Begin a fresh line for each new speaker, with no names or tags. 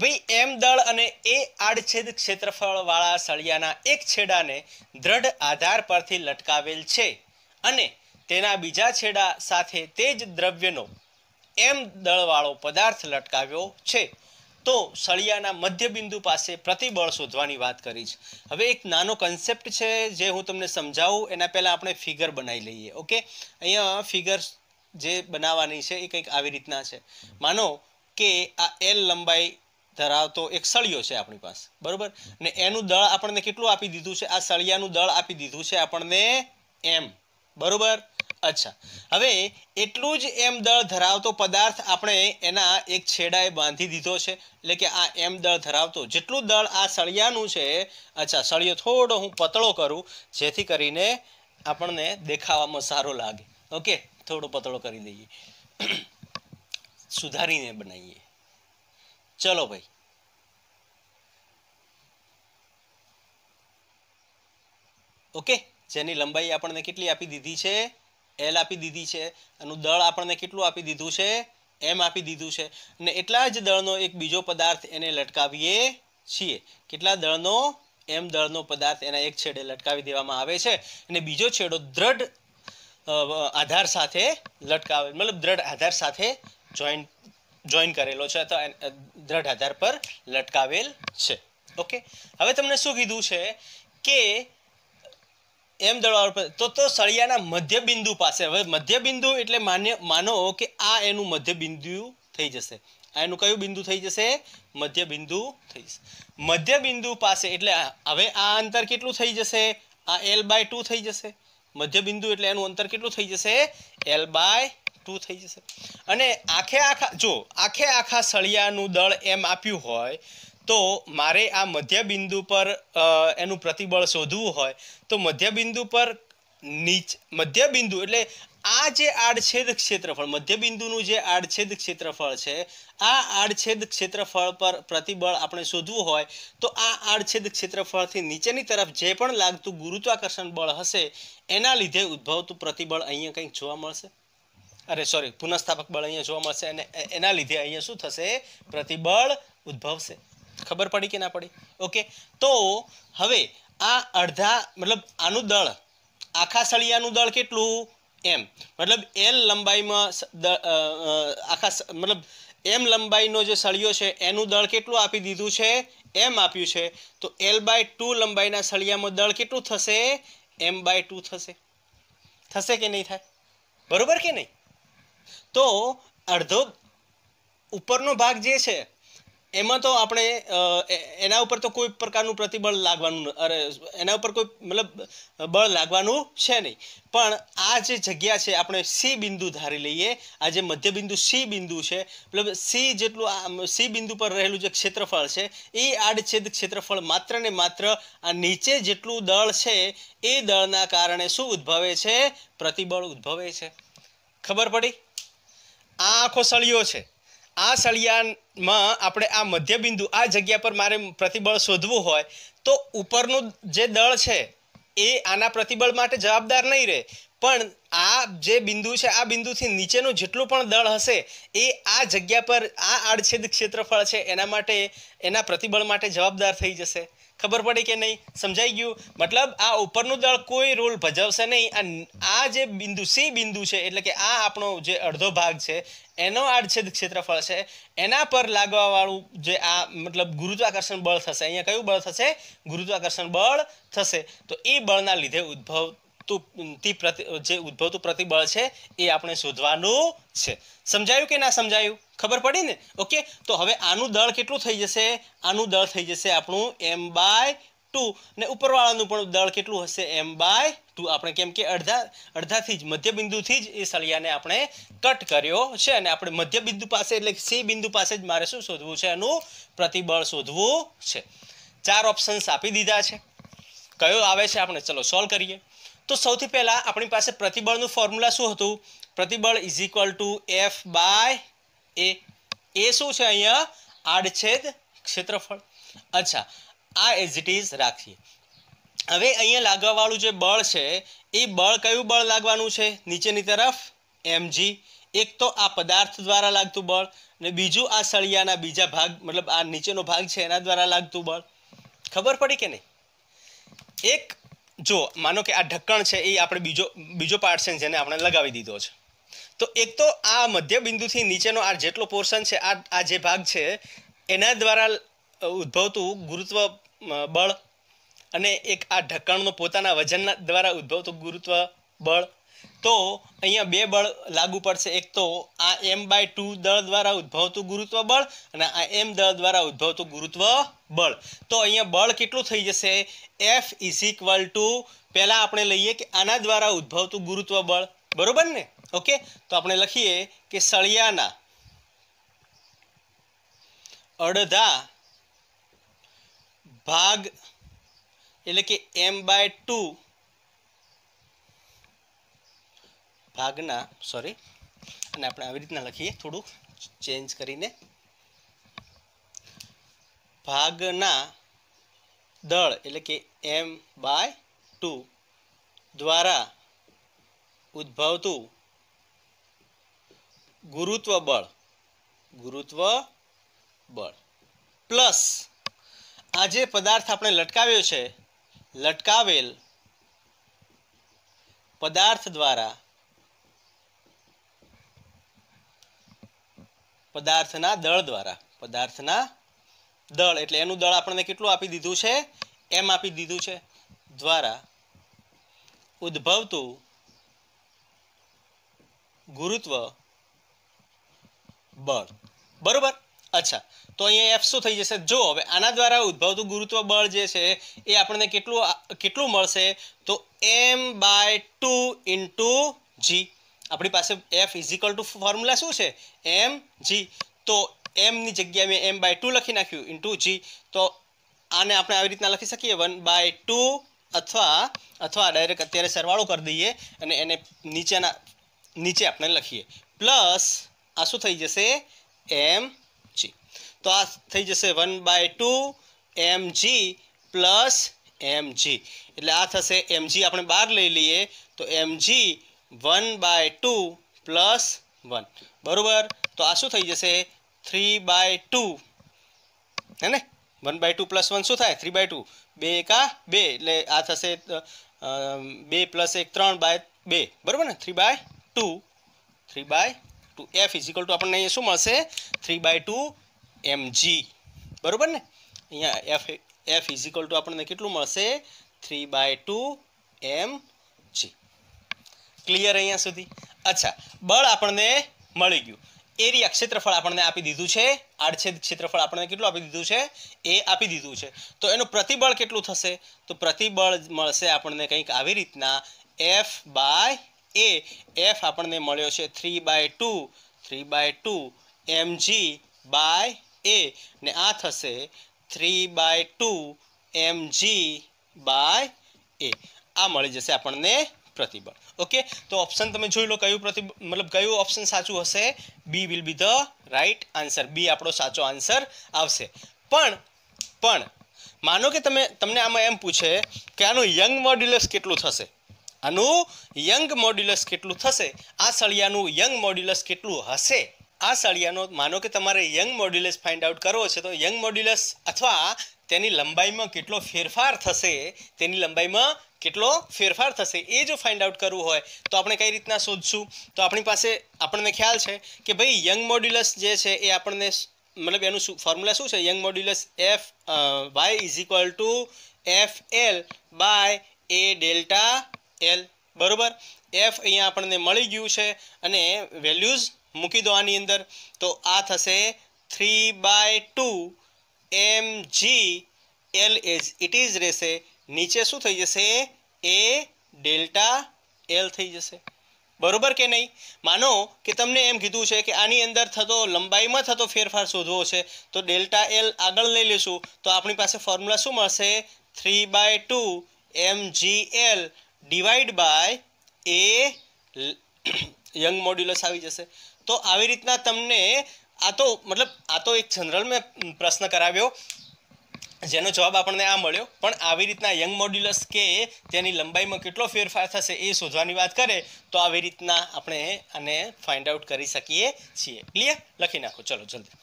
ભાઈ એમ દળ અને એ આડછેદ ક્ષેત્રફળવાળા સળિયાના એક છેડાને દ્રઢ આધાર પરથી લટકાવેલ છે અને તેના બીજા છેડા સાથે તે જ દ્રવ્યનો એમ દળવાળો પદાર્થ લટકાવ્યો છે તો સળિયાના મધ્યબિંદુ પાસે પ્રતિબળ શોધવાની વાત કરી છે હવે એક નાનો કન્સેપ્ટ છે જે હું તમને સમજાવું એના પહેલાં આપણે ફિગર બનાવી લઈએ ઓકે અહીંયા ફિગર જે બનાવવાની છે એ કંઈક આવી રીતના છે માનો કે આ એલ લંબાઈ ધરાવતો એક સળિયો છે આપણી પાસે બરોબર ને એનું દળ આપણને કેટલું આપી દીધું છે આ સળિયાનું દળ આપી દીધું છે આપણને એમ બરોબર અચ્છા હવે એટલું જ એમ દળ ધરાવતો પદાર્થ આપણે એના એક છેડાએ બાંધી દીધો છે એટલે કે આ એમ દળ ધરાવતો જેટલું દળ આ સળિયાનું છે અચ્છા સળિયો થોડો હું પતળો કરું જેથી કરીને આપણને દેખાવામાં સારો લાગે ઓકે થોડો પતળો કરી દઈએ સુધારીને બનાવીએ ચલો ભાઈ ઓકે જેની લંબાઈ આપણને કેટલી આપી દીધી છે એલ આપી દીધી છે એનું દળ આપણને કેટલું આપી દીધું છે એમ આપી દીધું છે અને એટલા જ દળનો એક બીજો પદાર્થ એને લટકાવીએ છીએ કેટલા દળનો એમ દળનો પદાર્થ એના એક છેડે લટકાવી દેવામાં આવે છે અને બીજો છેડો દ્રઢ આધાર સાથે લટકાવે મતલબ દ્રઢ આધાર સાથે જોઈન્ટ જોઈન કરેલો છે અથવા દ્રઢ આધાર પર લટકાવેલ છે ઓકે હવે તમને શું કીધું છે કે એમ દળાવ પર તો તો સળિયાના મધ્ય બિંદુ પાસે હવે મધ્ય બિંદુ એટલે માન્ય માનો કે આ એનું મધ્ય બિંદુ થઈ જશે આ એનું કયું બિંદુ થઈ જશે મધ્ય બિંદુ થઈ જશે મધ્ય બિંદુ પાસે એટલે હવે આ અંતર કેટલું થઈ જશે આ એલ બાય ટુ થઈ જશે મધ્ય બિંદુ એટલે એનું અંતર કેટલું થઈ જશે એલ બાય ટુ થઈ જશે અને આખે આખા જો આખે આખા સળિયાનું દળ એમ આપ્યું હોય તો મારે આ મધ્યબિંદુ પર એનું પ્રતિબળ શોધવું હોય તો મધ્યબિંદુ પર નીચ મધ્યબિંદુ એટલે આ જે આડછેદ ક્ષેત્રફળ મધ્યબિંદુનું જે આડછેદ ક્ષેત્રફળ છે આ આડછેદ ક્ષેત્રફળ પર પ્રતિબળ આપણે શોધવું હોય તો આ આડછેદ ક્ષેત્રફળથી નીચેની તરફ જે પણ લાગતું ગુરુત્વાકર્ષણ બળ હશે એના લીધે ઉદ્ભવતું પ્રતિબળ અહીંયા કંઈક જોવા મળશે અરે સોરી પુનઃસ્થાપક બળ અહીંયા જોવા મળશે અને એના લીધે અહીંયા શું થશે પ્રતિબળ ઉદ્ભવશે ખબર પડી કે ના પડી ઓકે તો હવે આ અડધા મતલબ આનું દળ આખા સળિયાનું દળ કેટલું એમ મતલબ એલ લંબાઈમાં આખા મતલબ એમ લંબાઈનો જે સળિયો છે એનું દળ કેટલું આપી દીધું છે એમ આપ્યું છે તો એલ બાય ટુ લંબાઈના સળિયામાં દળ કેટલું થશે એમ બાય ટુ થશે થશે કે નહીં થાય બરોબર કે નહીં તો અડધો ઉપરનો ભાગ જે છે એમાં તો આપણે એના ઉપર તો કોઈ પ્રકારનું પ્રતિબળ લાગવાનું અરે એના ઉપર કોઈ મતલબ બળ લાગવાનું છે નહીં પણ આ જે જગ્યા છે આપણે સી બિંદુ ધારી લઈએ આ જે બિંદુ સી બિંદુ છે મતલબ સી જેટલું આ સી બિંદુ પર રહેલું જે ક્ષેત્રફળ છે એ આડછેદ ક્ષેત્રફળ માત્ર ને માત્ર આ નીચે જેટલું દળ છે એ દળના કારણે શું ઉદ્ભવે છે પ્રતિબળ ઉદ્ભવે છે ખબર પડી આ આખો સળિયો છે આ સળિયામાં આપણે આ મધ્યબિંદુ આ જગ્યા પર મારે પ્રતિબળ શોધવું હોય તો ઉપરનું જે દળ છે એ આના પ્રતિબળ માટે જવાબદાર નહીં રહે પણ આ જે બિંદુ છે આ બિંદુથી નીચેનું જેટલું પણ દળ હશે એ આ જગ્યા પર આ આડછેદ ક્ષેત્રફળ છે એના માટે એના પ્રતિબળ માટે જવાબદાર થઈ જશે ખબર પડી કે નહીં સમજાઈ ગયું મતલબ આ ઉપરનું દળ કોઈ રોલ ભજવશે નહીં આ જે બિંદુ સી બિંદુ છે એટલે કે આ આપણો જે અડધો ભાગ છે એનો આડછેદ ક્ષેત્રફળ છે એના પર લાગવાવાળું જે આ મતલબ ગુરુત્વાકર્ષણ બળ થશે અહીંયા કયું બળ થશે ગુરુત્વાકર્ષણ બળ થશે તો એ બળના લીધે ઉદ્ભવ ઉદ્ભવતું જે ઉદ્ભવતું પ્રતિબળ છે એ આપણે શોધવાનું છે સમજાયું કે ના સમજાયું ખબર પડી ને ઓકે તો હવે આનું દળ કેટલું થઈ જશે આનું દળ થઈ જશે આપણું એમ બાય ટુ ને ઉપરવાળાનું પણ દળ કેટલું હશે એમ બાય ટુ આપણે કેમ કે અડધા અડધાથી જ મધ્ય બિંદુથી જ એ સળિયાને આપણે કટ કર્યો છે અને આપણે મધ્ય બિંદુ પાસે એટલે સી બિંદુ પાસે જ મારે શું શોધવું છે એનું પ્રતિબળ શોધવું છે ચાર ઓપ્શન્સ આપી દીધા છે કયો આવે છે આપણે ચલો સોલ્વ કરીએ તો સૌથી પહેલાં આપણી પાસે પ્રતિબળનું ફોર્મ્યુલા શું હતું પ્રતિબળ is equal to F by A A શું છે અહીંયા આડછેદ ક્ષેત્રફળ અચ્છા આ એઝ ઇટ ઇઝ રાખીએ હવે અહીંયા લાગવાવાળું જે બળ છે એ બળ કયું બળ લાગવાનું છે નીચેની તરફ એમજી એક તો આ પદાર્થ દ્વારા લાગતું બળ ને બીજું આ સળિયાના બીજા ભાગ મતલબ આ નીચેનો ભાગ છે એના દ્વારા લાગતું બળ ખબર પડી કે નહીં એક જો માનો કે આ ઢક્કણ છે એ આપણે બીજો બીજો પાર્ટ છે જેને આપણે લગાવી દીધો છે તો એક તો આ મધ્ય બિંદુથી નીચેનો આ જેટલો પોર્શન છે આ આ જે ભાગ છે એના દ્વારા ઉદ્ભવતું ગુરુત્વ બળ અને એક આ ઢક્કણનો પોતાના વજનના દ્વારા ઉદ્ભવતું ગુરુત્વ બળ તો અહીંયા બે બળ લાગુ પડશે એક તો આ એમ બાય ટુ દળ દ્વારા ઉદ્ભવતું ગુરુત્વ બળ અને આ એમ દળ દ્વારા ઉદ્ભવતું ગુરુત્વ બળ તો અહીંયા બળ કેટલું થઈ જશે એફ ઇઝ ઇક્વલ ટુ પહેલાં આપણે લઈએ કે આના દ્વારા ઉદ્ભવતું ગુરુત્વ બળ બરોબર ને ઓકે તો આપણે લખીએ કે સળિયાના અડધા ભાગ એટલે કે એમ બાય ટુ ભાગના સોરી અને આપણે આવી રીતના લખીએ થોડુંક ચેન્જ કરીને ભાગના દળ એટલે કે એમ બાય ટુ દ્વારા ઉદ્ભવતું ગુરુત્વ બળ ગુરુત્વ બળ પ્લસ આ જે પદાર્થ આપણે લટકાવ્યો છે લટકાવેલ પદાર્થ દ્વારા પદાર્થના દળ દ્વારા પદાર્થના દળ એટલે એનું દળ આપણને કેટલું આપી દીધું છે એમ આપી દીધું છે દ્વારા ઉદ્ભવતું ગુરુત્વ બળ બરોબર અચ્છા તો અહીંયા એફ શું થઈ જશે જો હવે આના દ્વારા ઉદ્ભવતું ગુરુત્વ બળ જે છે એ આપણને કેટલું કેટલું મળશે તો M by two into G આપણી પાસે એ ફિઝિકલ ટુ ફોર્મ્યુલા શું છે એમ જી તો એમની જગ્યાએ મેં એમ બાય ટુ લખી નાખ્યું ઇન્ટુ જી તો આને આપણે આવી રીતના લખી શકીએ વન બાય ટુ અથવા અથવા ડાયરેક્ટ અત્યારે સરવાળો કરી દઈએ અને એને નીચેના નીચે આપણે લખીએ પ્લસ આ શું થઈ જશે એમ જી તો આ થઈ જશે one by two M G plus M G એટલે આ થશે એમ જી આપણે બહાર લઈ લઈએ તો M G one by two plus one બરાબર તો આ શું થઈ જશે થ્રી બાય ટુ હે ને one by two plus one શું થાય થ્રી બાય ટુ બે એકા બે એટલે આ થશે બે પ્લસ એક ત્રણ બાય બે બરાબર ને three by two three by two F is equal to આપણને અહીંયા શું મળશે three by two M G બરાબર ને અહીંયા એફ એફ ઇઝિકલ ટુ આપણને કેટલું મળશે three by two M G clear અહીંયા સુધી અચ્છા બળ આપણને મળી ગયું એરિયા ક્ષેત્રફળ આપણને આપી દીધું છે આડછેદ ક્ષેત્રફળ આપણને કેટલું આપી દીધું છે એ આપી દીધું છે તો એનું પ્રતિબળ કેટલું થશે તો પ્રતિબળ મળશે આપણને કંઈક આવી રીતના એફ બાય એ એફ આપણને મળ્યો છે three by two three by two M G by A ને આ થશે three by two M G by A આ મળી જશે આપણને પ્રતિબળ ઓકે તો ઓપ્શન તમે જોઈ લો કયું પ્રતિબળ મતલબ કયું ઓપ્શન સાચું હશે B will be the right answer B આપણો સાચો આન્સર આવશે પણ પણ માનો કે તમે તમને આમાં એમ પૂછે કે આનું યંગ મોડ્યુલસ કેટલું થશે આનું યંગ મોડ્યુલસ કેટલું થશે આ સળિયાનું યંગ મોડ્યુલસ કેટલું હશે આ સળિયાનો માનો કે તમારે યંગ મોડ્યુલસ ફાઇન્ડ આઉટ કરવો છે તો યંગ મોડ્યુલસ અથવા તેની લંબાઈમાં કેટલો ફેરફાર થશે તેની લંબાઈમાં કેટલો ફેરફાર થશે એ જો ફાઇન્ડ આઉટ કરવું હોય તો આપણે કઈ રીતના શોધશું તો આપણી પાસે આપણને ખ્યાલ છે કે ભાઈ યંગ મોડ્યુલસ જે છે એ આપણને મતલબ એનું શું ફોર્મ્યુલા શું છે Young modulus F Y is equal to F L by A delta L બરાબર એફ અહીંયા આપણને મળી ગયું છે અને વેલ્યુઝ મૂકી દો આની અંદર તો આ થશે three by two M G L as it is રહેશે નીચે શું થઈ જશે એ ડેલ્ટા એલ થઈ જશે બરોબર કે નહીં માનો કે તમને એમ કીધું છે કે આની અંદર થતો લંબાઈમાં થતો ફેરફાર શોધવો છે તો ડેલ્ટા એલ આગળ લઈ લેશું તો આપણી પાસે ફોર્મ્યુલા શું મળશે three by two M G L divide by A Young modulus આવી જશે તો આવી રીતના તમને આ તો મતલબ આ તો એક જનરલ મેં પ્રશ્ન કરાવ્યો જેનો જવાબ આપણને આ મળ્યો પણ આવી રીતના યંગ મોડ્યુલસ કે તેની લંબાઈમાં કેટલો ફેરફાર થશે એ શોધવાની વાત કરે તો આવી રીતના આપણે આને ફાઇન્ડ આઉટ કરી શકીએ છીએ ક્લિયર લખી નાખો ચલો જલ્દી